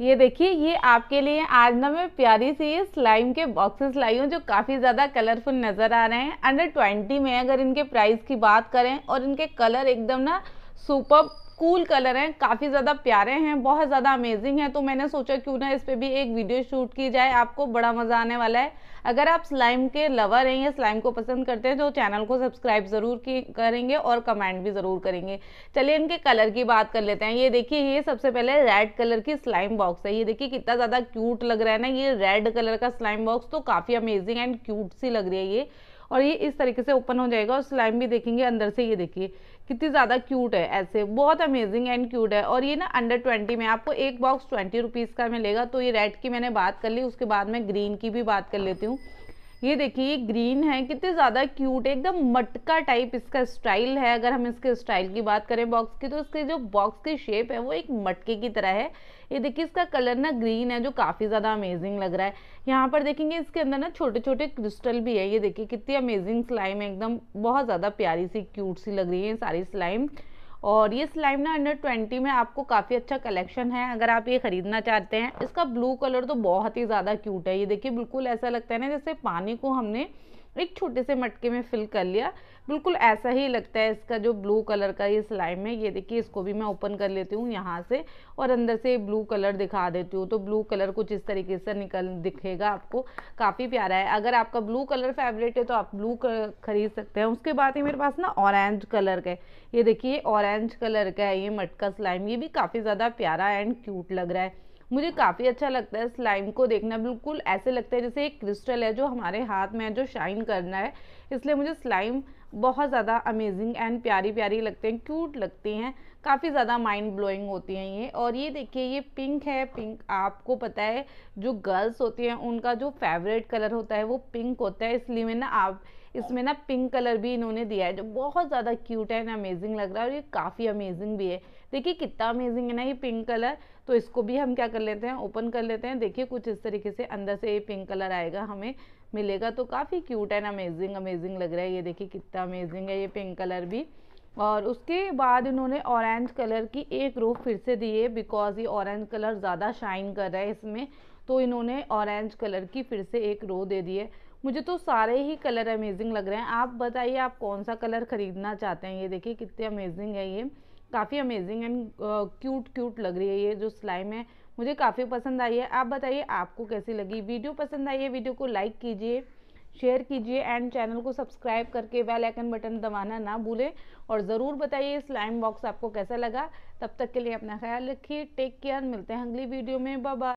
ये देखिए ये आपके लिए आज ना मैं प्यारी सी ये स्लाइम के बॉक्सेस लाई हूँ जो काफ़ी ज़्यादा कलरफुल नज़र आ रहे हैं अंडर ट्वेंटी में अगर इनके प्राइस की बात करें और इनके कलर एकदम ना सुपर कूल कलर हैं काफ़ी ज़्यादा प्यारे हैं बहुत ज़्यादा अमेजिंग है तो मैंने सोचा क्यों ना इस पर भी एक वीडियो शूट की जाए आपको बड़ा मज़ा आने वाला है अगर आप स्लाइम के लवर हैं या स्लाइम को पसंद करते हैं तो चैनल को सब्सक्राइब ज़रूर करेंगे और कमेंट भी ज़रूर करेंगे चलिए इनके कलर की बात कर लेते हैं ये देखिए ये सबसे पहले रेड कलर की स्लाइम बॉक्स है ये देखिए कितना ज़्यादा क्यूट लग रहा है ना ये रेड कलर का स्लाइम बॉक्स तो काफ़ी अमेजिंग एंड क्यूट सी लग रही है ये और ये इस तरीके से ओपन हो जाएगा और स्लाइम भी देखेंगे अंदर से ये देखिए कितनी ज़्यादा क्यूट है ऐसे बहुत अमेजिंग एंड क्यूट है और ये ना अंडर ट्वेंटी में आपको एक बॉक्स ट्वेंटी रुपीज़ का मिलेगा तो ये रेड की मैंने बात कर ली उसके बाद मैं ग्रीन की भी बात कर लेती हूँ ये देखिए ग्रीन है कितने ज़्यादा क्यूट एकदम मटका टाइप इसका स्टाइल है अगर हम इसके स्टाइल की बात करें बॉक्स की तो इसके जो बॉक्स की शेप है वो एक मटके की तरह है ये देखिए इसका कलर ना ग्रीन है जो काफ़ी ज़्यादा अमेजिंग लग रहा है यहाँ पर देखेंगे इसके अंदर ना छोटे छोटे क्रिस्टल भी है ये देखिए कितनी अमेजिंग स्लाइम है एकदम बहुत ज़्यादा प्यारी सी क्यूट सी लग रही है सारी स्लाइम और ये स्लाइम ना अंडर ट्वेंटी में आपको काफ़ी अच्छा कलेक्शन है अगर आप ये ख़रीदना चाहते हैं इसका ब्लू कलर तो बहुत ही ज़्यादा क्यूट है ये देखिए बिल्कुल ऐसा लगता है ना जैसे पानी को हमने एक छोटे से मटके में फिल कर लिया बिल्कुल ऐसा ही लगता है इसका जो ब्लू कलर का ये स्लाइम है ये देखिए इसको भी मैं ओपन कर लेती हूँ यहाँ से और अंदर से ब्लू कलर दिखा देती हूँ तो ब्लू कलर कुछ इस तरीके से निकल दिखेगा आपको काफ़ी प्यारा है अगर आपका ब्लू कलर फेवरेट है तो आप ब्लू खरीद सकते हैं उसके बाद ही मेरे पास ना ऑरेंज कलर का ये देखिए ऑरेंज कलर का है ये मटका स्लाइम ये भी काफ़ी ज़्यादा प्यारा एंड क्यूट लग रहा है मुझे काफ़ी अच्छा लगता है स्लाइम को देखना बिल्कुल ऐसे लगता है जैसे एक क्रिस्टल है जो हमारे हाथ में है जो शाइन करना है इसलिए मुझे स्लाइम बहुत ज़्यादा अमेजिंग एंड प्यारी प्यारी लगते हैं क्यूट लगती हैं काफ़ी ज़्यादा माइंड ब्लोइंग होती हैं ये और ये देखिए ये पिंक है पिंक आपको पता है जो गर्ल्स होती हैं उनका जो फेवरेट कलर होता है वो पिंक होता है इसलिए मैं ना आप इसमें ना पिंक कलर भी इन्होंने दिया है जो बहुत ज़्यादा क्यूट एंड अमेजिंग लग रहा है और ये काफ़ी अमेजिंग भी है देखिए कितना अमेजिंग है ना ये पिंक कलर तो इसको भी हम क्या कर लेते हैं ओपन कर लेते हैं देखिए कुछ इस तरीके से अंदर से ये पिंक कलर आएगा हमें मिलेगा तो काफ़ी क्यूट एंड अमेजिंग अमेजिंग लग रहा है ये देखिए कितना अमेजिंग है ये पिंक कलर भी और उसके बाद इन्होंने ऑरेंज कलर की एक रो फिर से दी है बिकॉज़ ये ऑरेंज कलर ज़्यादा शाइन कर रहा है इसमें तो इन्होंने ऑरेंज कलर की फिर से एक रो दे दी है मुझे तो सारे ही कलर अमेजिंग लग रहे हैं आप बताइए आप कौन सा कलर ख़रीदना चाहते हैं ये देखिए कितने अमेजिंग है ये काफ़ी अमेजिंग एंड क्यूट क्यूट लग रही है ये जो स्लाइम है मुझे काफ़ी पसंद आई है आप बताइए आपको कैसी लगी वीडियो पसंद आई है वीडियो को लाइक कीजिए शेयर कीजिए एंड चैनल को सब्सक्राइब करके बेल आइकन बटन दबाना ना भूलें और ज़रूर बताइए स्लाइम बॉक्स आपको कैसा लगा तब तक के लिए अपना ख्याल रखिए टेक केयर मिलते हैं अगली वीडियो में बाय